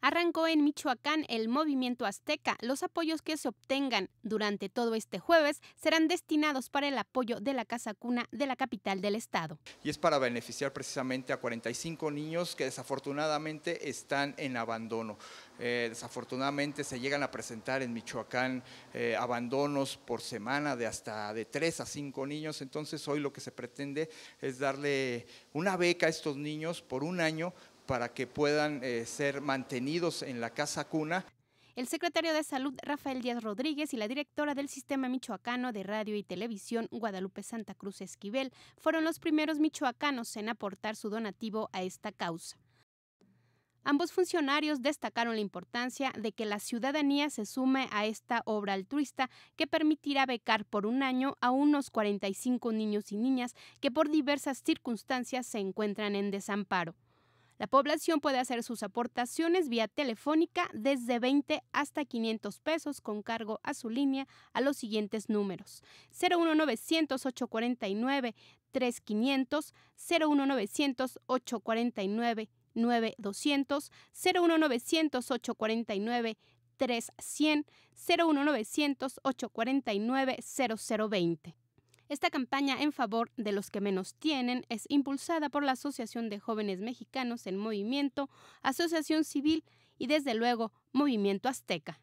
arrancó en Michoacán el movimiento azteca. Los apoyos que se obtengan durante todo este jueves serán destinados para el apoyo de la Casa Cuna de la capital del estado. Y es para beneficiar precisamente a 45 niños que desafortunadamente están en abandono. Eh, desafortunadamente se llegan a presentar en Michoacán eh, abandonos por semana de hasta de 3 a 5 niños. Entonces hoy lo que se pretende es darle una beca a estos niños por un año para que puedan eh, ser mantenidos en la casa cuna. El secretario de Salud Rafael Díaz Rodríguez y la directora del Sistema Michoacano de Radio y Televisión Guadalupe Santa Cruz Esquivel fueron los primeros michoacanos en aportar su donativo a esta causa. Ambos funcionarios destacaron la importancia de que la ciudadanía se sume a esta obra altruista que permitirá becar por un año a unos 45 niños y niñas que por diversas circunstancias se encuentran en desamparo. La población puede hacer sus aportaciones vía telefónica desde 20 hasta 500 pesos con cargo a su línea a los siguientes números. 01900 849 3500 01900 849 9200 01900 849 3100 01900 849 0020. Esta campaña en favor de los que menos tienen es impulsada por la Asociación de Jóvenes Mexicanos en Movimiento, Asociación Civil y desde luego Movimiento Azteca.